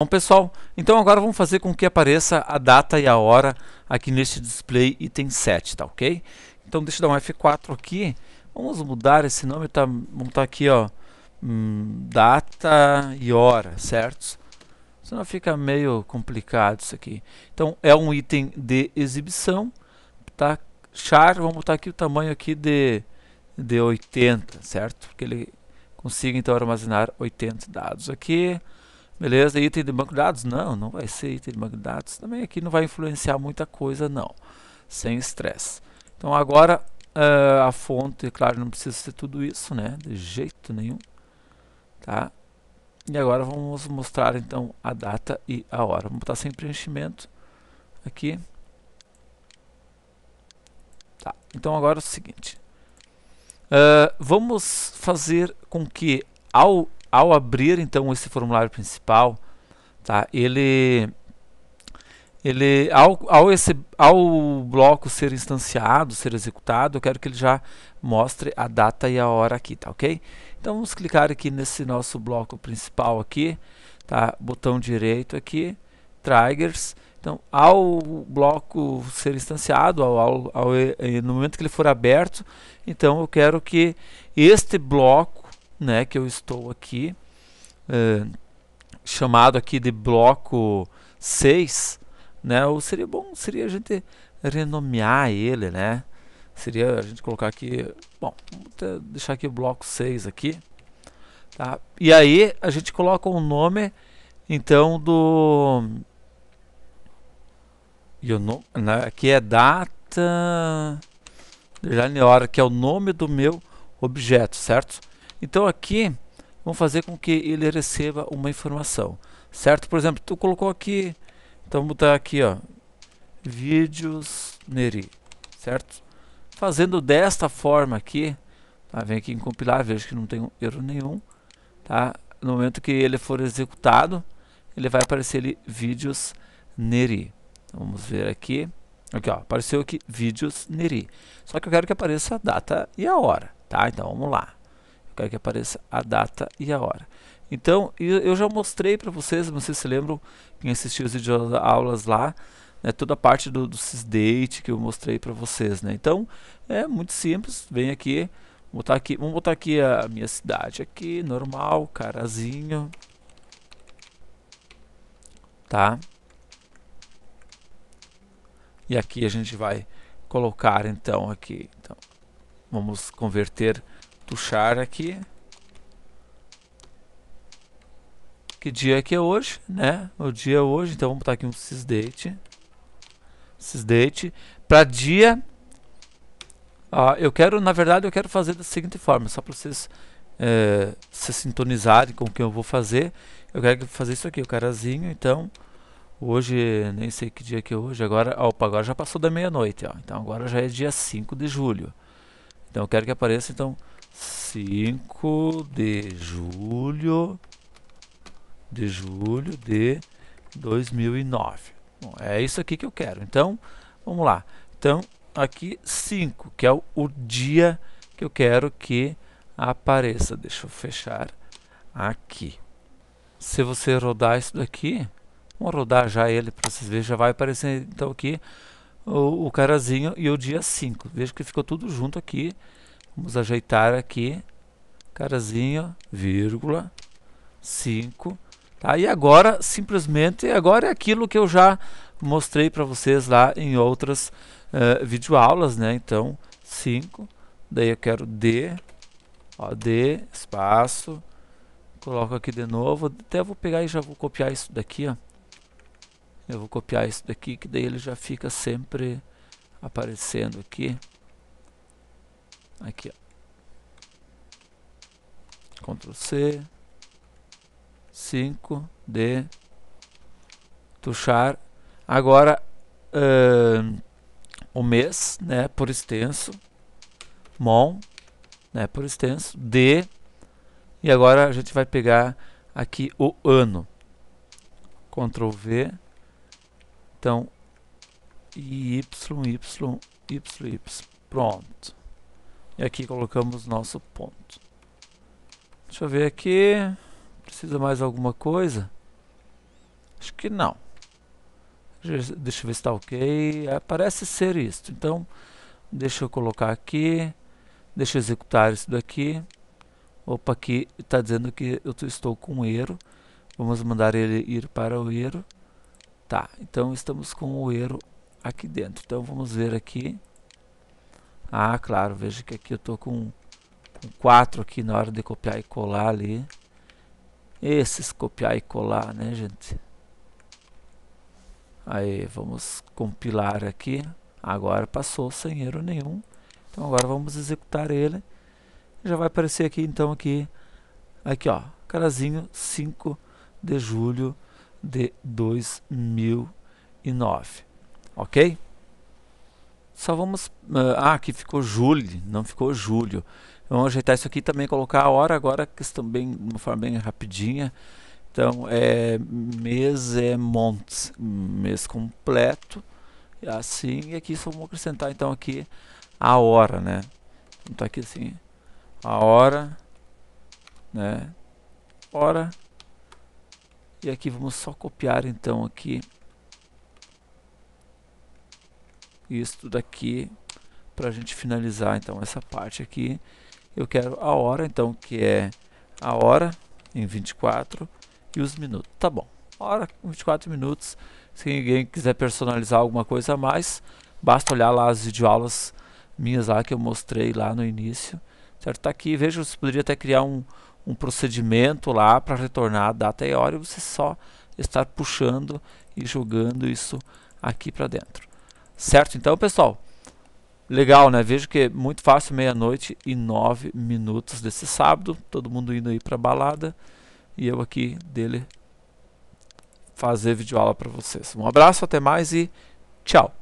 Bom pessoal, então agora vamos fazer com que apareça a data e a hora aqui neste display item 7, tá ok? Então deixa eu dar um F4 aqui, vamos mudar esse nome, tá, vamos tá aqui ó, hum, data e hora, certo? Senão fica meio complicado isso aqui. Então é um item de exibição, tá? Char, vamos botar aqui o tamanho aqui de, de 80, certo? Porque ele consiga então armazenar 80 dados aqui. Beleza, item de banco de dados? Não, não vai ser item de banco de dados. Também aqui não vai influenciar muita coisa não, sem estresse. Então agora uh, a fonte, é claro, não precisa ser tudo isso, né? De jeito nenhum. Tá? E agora vamos mostrar então a data e a hora. Vamos botar sem preenchimento aqui. Tá, então agora é o seguinte. Uh, vamos fazer com que ao ao abrir então esse formulário principal, tá? Ele ele ao, ao, esse, ao bloco ser instanciado, ser executado, eu quero que ele já mostre a data e a hora aqui, tá ok? Então vamos clicar aqui nesse nosso bloco principal aqui, tá? Botão direito aqui, triggers. Então ao bloco ser instanciado, ao, ao, ao, no momento que ele for aberto, então eu quero que este bloco né, que eu estou aqui, é, chamado aqui de bloco 6, né, o seria bom, seria a gente renomear ele, né, seria a gente colocar aqui, bom, vou deixar aqui o bloco 6 aqui, tá, e aí a gente coloca o um nome, então, do... Eu não, né, aqui é data... Design hora que é o nome do meu objeto, certo? Então aqui vamos fazer com que ele receba uma informação, certo? Por exemplo, tu colocou aqui, então vou botar aqui, ó, vídeos neri, certo? Fazendo desta forma aqui, tá? vem aqui em compilar, vejo que não tem erro nenhum, tá? No momento que ele for executado, ele vai aparecer ali vídeos neri. Vamos ver aqui. Aqui, ó, apareceu aqui vídeos neri. Só que eu quero que apareça a data e a hora, tá? Então vamos lá quero que apareça a data e a hora. Então, eu já mostrei para vocês, vocês se lembram, quem assistiu as aulas lá, né, toda a parte do, do sysdate que eu mostrei para vocês. Né? Então, é muito simples, vem aqui, vou botar aqui, vamos botar aqui a minha cidade aqui, normal, carazinho. Tá? E aqui a gente vai colocar então aqui, então, vamos converter puxar aqui. Que dia que é hoje, né? O dia é hoje, então vamos botar aqui um sysdate. Sysdate. Para dia... eu quero, na verdade, eu quero fazer da seguinte forma, só para vocês é, se sintonizarem com o que eu vou fazer. Eu quero fazer isso aqui, o carazinho, então... Hoje, nem sei que dia que é hoje, agora, opa, agora já passou da meia-noite, então agora já é dia 5 de julho. Então eu quero que apareça, então, cinco de julho de julho de 2009. Bom, é isso aqui que eu quero. Então, vamos lá. Então, aqui 5, que é o, o, dia que eu quero que apareça. Deixa eu fechar aqui. Se você rodar isso daqui, vou rodar já ele para vocês verem, já vai aparecer então aqui o, o carazinho e o dia 5. Veja que ficou tudo junto aqui. Vamos ajeitar aqui. Carazinho, vírgula, 5. Tá? E agora, simplesmente, agora é aquilo que eu já mostrei para vocês lá em outras uh, videoaulas, né? Então, 5. Daí eu quero D, ó, D, espaço. Coloco aqui de novo. Até vou pegar e já vou copiar isso daqui, ó. Eu vou copiar isso daqui, que daí ele já fica sempre aparecendo aqui. Aqui, ó. Ctrl C. 5, D. Tuchar. Agora, uh, o mês, né, por extenso. Mon, né, por extenso. D. E agora a gente vai pegar aqui o ano. Ctrl V. Então, Y, Y, Y, Y. Pronto. E aqui colocamos nosso ponto. Deixa eu ver aqui. Precisa mais alguma coisa? Acho que não. Deixa eu ver se está ok. É, parece ser isto. Então, deixa eu colocar aqui. Deixa eu executar isso daqui. Opa, aqui está dizendo que eu estou com um erro. Vamos mandar ele ir para o erro. Tá, então estamos com o erro aqui dentro. Então, vamos ver aqui. Ah, claro, veja que aqui eu estou com, com 4 aqui na hora de copiar e colar ali. Esses copiar e colar, né, gente? Aí, vamos compilar aqui. Agora passou sem erro nenhum. Então agora vamos executar ele. Já vai aparecer aqui, então, aqui, aqui ó, carazinho 5 de julho de 2009, ok? Só vamos. Eh, ah, aqui ficou julho, não ficou julho. Vamos ajeitar isso aqui também, colocar a hora agora, questão bem, de uma forma bem rapidinha. Então, é mês é months, mês completo. Assim, e aqui só vamos acrescentar então aqui a hora, né? Então aqui assim, a hora, né? Hora. E aqui vamos só copiar então aqui isso daqui para a gente finalizar então essa parte aqui. Eu quero a hora então que é a hora em 24 e os minutos. Tá bom. Hora 24 minutos. Se alguém quiser personalizar alguma coisa a mais, basta olhar lá as videoaulas minhas lá que eu mostrei lá no início. Certo? Tá aqui, veja, você poderia até criar um, um procedimento lá para retornar a data e a hora e você só estar puxando e jogando isso aqui para dentro. Certo então, pessoal? Legal, né? Vejo que é muito fácil, meia-noite e nove minutos desse sábado. Todo mundo indo aí pra balada. E eu aqui dele fazer vídeo aula para vocês. Um abraço, até mais e tchau!